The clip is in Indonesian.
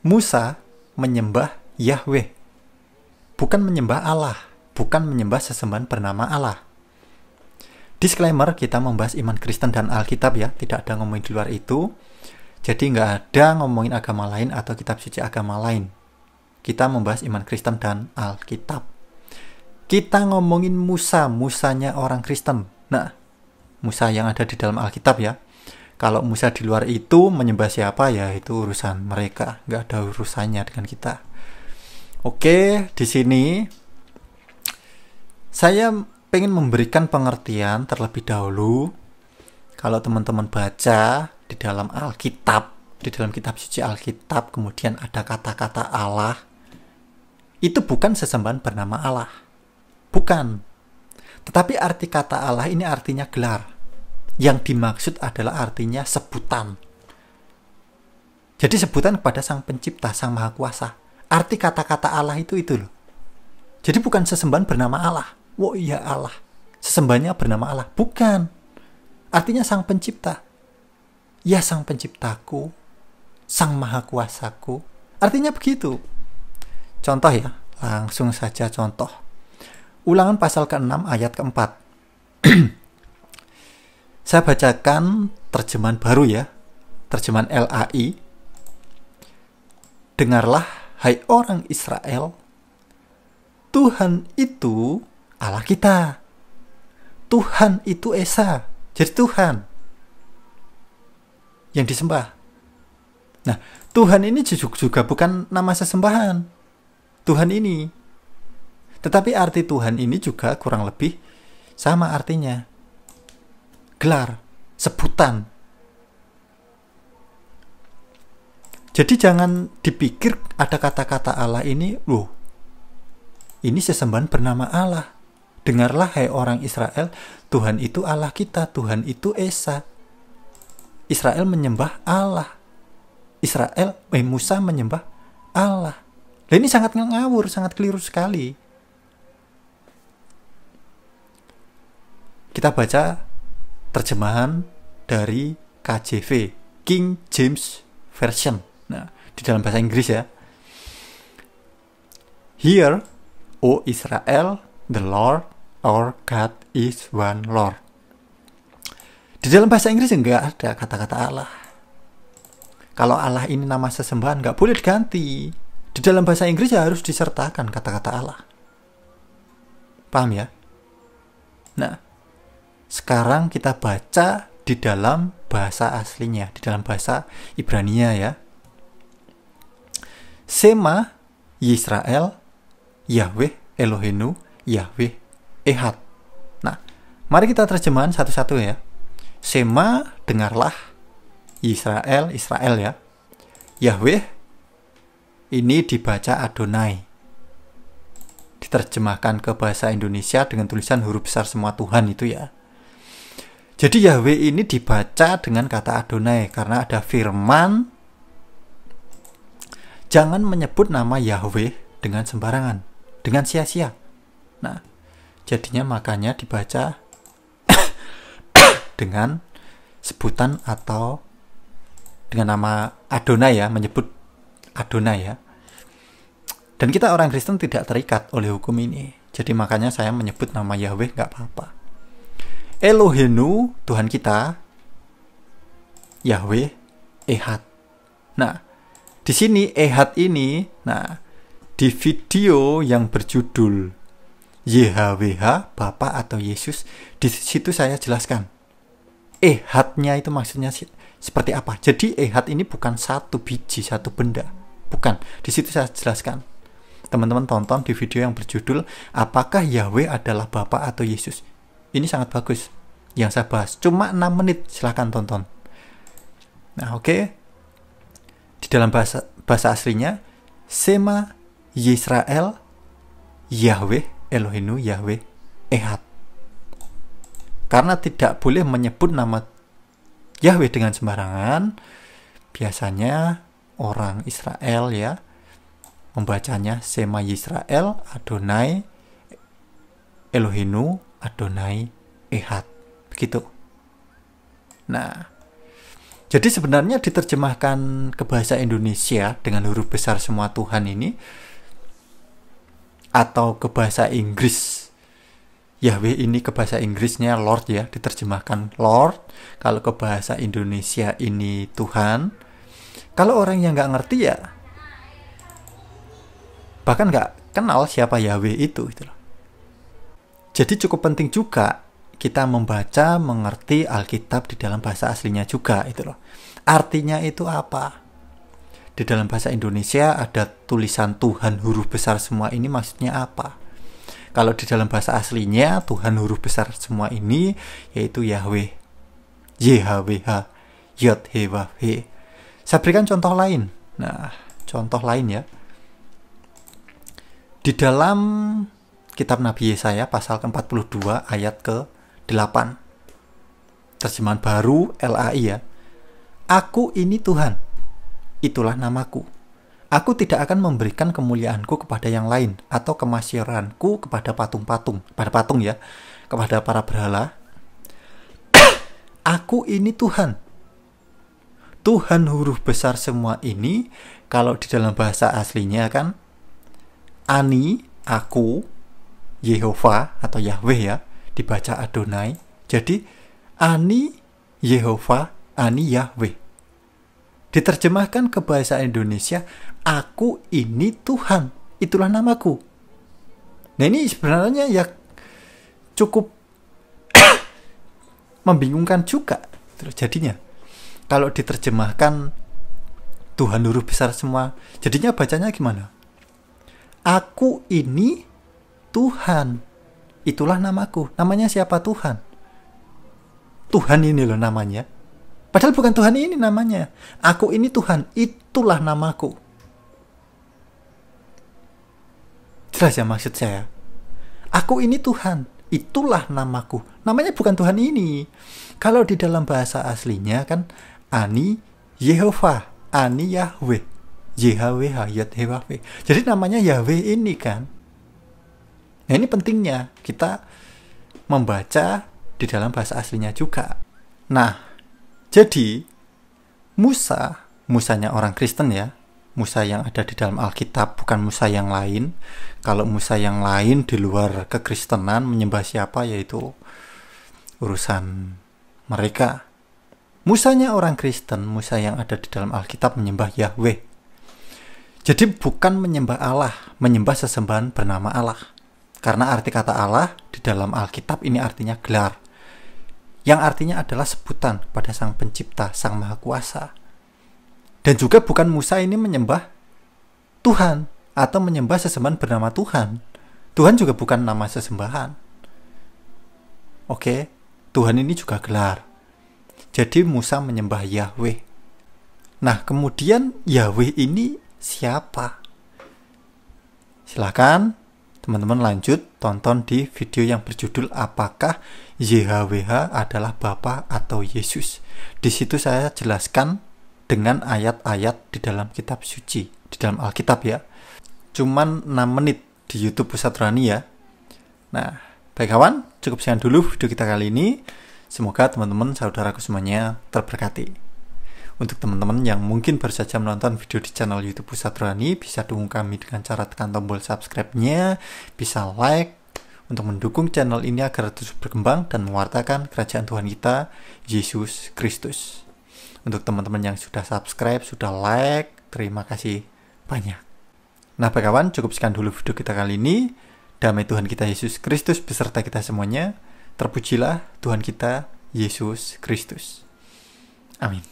Musa menyembah Yahweh, bukan menyembah Allah, bukan menyembah sesembahan bernama Allah. Disclaimer, kita membahas iman Kristen dan Alkitab ya, tidak ada ngomongin di luar itu. Jadi nggak ada ngomongin agama lain atau kitab suci agama lain. Kita membahas iman Kristen dan Alkitab. Kita ngomongin Musa, Musanya orang Kristen. Nah, Musa yang ada di dalam Alkitab ya. Kalau Musa di luar itu menyembah siapa ya itu urusan mereka, nggak ada urusannya dengan kita. Oke, di sini saya pengen memberikan pengertian terlebih dahulu. Kalau teman-teman baca di dalam Alkitab, di dalam kitab suci Alkitab kemudian ada kata-kata Allah, itu bukan sesembahan bernama Allah. Bukan. Tetapi arti kata Allah ini artinya gelar yang dimaksud adalah artinya sebutan. Jadi sebutan kepada Sang Pencipta, Sang Maha Kuasa. Arti kata-kata Allah itu itu loh. Jadi bukan sesembahan bernama Allah. Oh iya Allah. Sesembahnya bernama Allah. Bukan. Artinya Sang Pencipta. Ya Sang Penciptaku, Sang Maha Kuasaku. Artinya begitu. Contoh ya, langsung saja contoh. Ulangan pasal ke-6 ayat ke-4. Saya bacakan terjemahan baru ya, terjemahan LAI. Dengarlah, hai orang Israel, Tuhan itu Allah kita. Tuhan itu Esa, jadi Tuhan yang disembah. Nah, Tuhan ini juga bukan nama sesembahan. Tuhan ini. Tetapi arti Tuhan ini juga kurang lebih sama artinya gelar, sebutan. Jadi jangan dipikir ada kata-kata Allah ini, loh, ini sesembahan bernama Allah. Dengarlah hai orang Israel, Tuhan itu Allah kita, Tuhan itu Esa. Israel menyembah Allah. Israel, eh, Musa menyembah Allah. Dan ini sangat ngawur, sangat keliru sekali. Kita baca terjemahan dari KJV King James Version. Nah, di dalam bahasa Inggris ya. Here, O Israel, the Lord our God is one Lord. Di dalam bahasa Inggris enggak ada kata-kata Allah. Kalau Allah ini nama sesembahan enggak boleh diganti. Di dalam bahasa Inggris ya harus disertakan kata-kata Allah. Paham ya? Nah, sekarang kita baca di dalam bahasa aslinya, di dalam bahasa Ibrania ya. Sema Yisrael Yahweh Elohenu Yahweh Ehad. Nah, mari kita terjemahan satu-satu ya. Sema dengarlah Israel Israel ya. Yahweh ini dibaca Adonai. Diterjemahkan ke bahasa Indonesia dengan tulisan huruf besar semua Tuhan itu ya. Jadi Yahweh ini dibaca dengan kata Adonai karena ada firman jangan menyebut nama Yahweh dengan sembarangan, dengan sia-sia. Nah, jadinya makanya dibaca dengan sebutan atau dengan nama Adonai ya, menyebut Adonai ya. Dan kita orang Kristen tidak terikat oleh hukum ini. Jadi makanya saya menyebut nama Yahweh nggak apa-apa. Elohenu, Tuhan kita, Yahweh, Ehad. Nah, di sini Ehad ini, nah, di video yang berjudul YHWH, Bapa atau Yesus, di situ saya jelaskan. Ehadnya itu maksudnya seperti apa. Jadi Ehad ini bukan satu biji, satu benda. Bukan, di situ saya jelaskan. Teman-teman tonton di video yang berjudul Apakah Yahweh adalah Bapa atau Yesus? Ini sangat bagus yang saya bahas. Cuma 6 menit, silahkan tonton. Nah, oke. Okay. Di dalam bahasa, bahasa aslinya, Sema Yisrael Yahweh Elohinu Yahweh Ehad. Karena tidak boleh menyebut nama Yahweh dengan sembarangan, biasanya orang Israel ya membacanya Sema Yisrael Adonai Elohinu Adonai Ehad gitu. Nah, jadi sebenarnya diterjemahkan ke bahasa Indonesia dengan huruf besar semua Tuhan ini atau ke bahasa Inggris Yahweh ini ke bahasa Inggrisnya Lord ya diterjemahkan Lord kalau ke bahasa Indonesia ini Tuhan kalau orang yang nggak ngerti ya bahkan nggak kenal siapa Yahweh itu gitu Jadi cukup penting juga kita membaca, mengerti Alkitab di dalam bahasa aslinya juga itu loh. Artinya itu apa? Di dalam bahasa Indonesia ada tulisan Tuhan huruf besar semua ini maksudnya apa? Kalau di dalam bahasa aslinya Tuhan huruf besar semua ini yaitu Yahweh. YHWH, YHWH. Saya berikan contoh lain. Nah, contoh lain ya. Di dalam kitab Nabi Yesaya pasal ke-42 ayat ke 8 terjemahan baru LAI ya Aku ini Tuhan itulah namaku Aku tidak akan memberikan kemuliaanku kepada yang lain atau kemasyaranku kepada patung-patung, pada patung ya, kepada para berhala. Aku ini Tuhan. Tuhan huruf besar semua ini kalau di dalam bahasa aslinya kan Ani, aku, Yehova atau Yahweh ya dibaca Adonai. Jadi Ani Yehova, Ani Yahweh. Diterjemahkan ke bahasa Indonesia, aku ini Tuhan, itulah namaku. Nah ini sebenarnya ya cukup membingungkan juga terjadinya. jadinya. Kalau diterjemahkan Tuhan huruf besar semua, jadinya bacanya gimana? Aku ini Tuhan itulah namaku. Namanya siapa? Tuhan. Tuhan ini loh namanya. Padahal bukan Tuhan ini namanya. Aku ini Tuhan, itulah namaku. Jelas ya maksud saya? Aku ini Tuhan, itulah namaku. Namanya bukan Tuhan ini. Kalau di dalam bahasa aslinya kan Ani Yehova, Ani Yahweh. YHWH, Yahweh. Jadi namanya Yahweh ini kan. Nah ini pentingnya kita membaca di dalam bahasa aslinya juga. Nah, jadi Musa, Musanya orang Kristen ya, Musa yang ada di dalam Alkitab bukan Musa yang lain. Kalau Musa yang lain di luar kekristenan menyembah siapa yaitu urusan mereka. Musanya orang Kristen, Musa yang ada di dalam Alkitab menyembah Yahweh. Jadi bukan menyembah Allah, menyembah sesembahan bernama Allah. Karena arti kata Allah di dalam Alkitab ini artinya gelar. Yang artinya adalah sebutan pada Sang Pencipta, Sang Maha Kuasa. Dan juga bukan Musa ini menyembah Tuhan atau menyembah sesembahan bernama Tuhan. Tuhan juga bukan nama sesembahan. Oke, Tuhan ini juga gelar. Jadi Musa menyembah Yahweh. Nah, kemudian Yahweh ini siapa? Silakan teman-teman lanjut tonton di video yang berjudul apakah YHWH adalah Bapa atau Yesus. Di situ saya jelaskan dengan ayat-ayat di dalam kitab suci, di dalam Alkitab ya. Cuman 6 menit di YouTube Pusat rani ya. Nah, baik kawan, cukup sekian dulu video kita kali ini. Semoga teman-teman saudaraku semuanya terberkati. Untuk teman-teman yang mungkin baru saja menonton video di channel YouTube Pusat Rohani, bisa dukung kami dengan cara tekan tombol subscribe-nya, bisa like, untuk mendukung channel ini agar terus berkembang dan mewartakan kerajaan Tuhan kita, Yesus Kristus. Untuk teman-teman yang sudah subscribe, sudah like, terima kasih banyak. Nah, kawan, cukup sekian dulu video kita kali ini. Damai Tuhan kita Yesus Kristus beserta kita semuanya. Terpujilah Tuhan kita Yesus Kristus. Amin.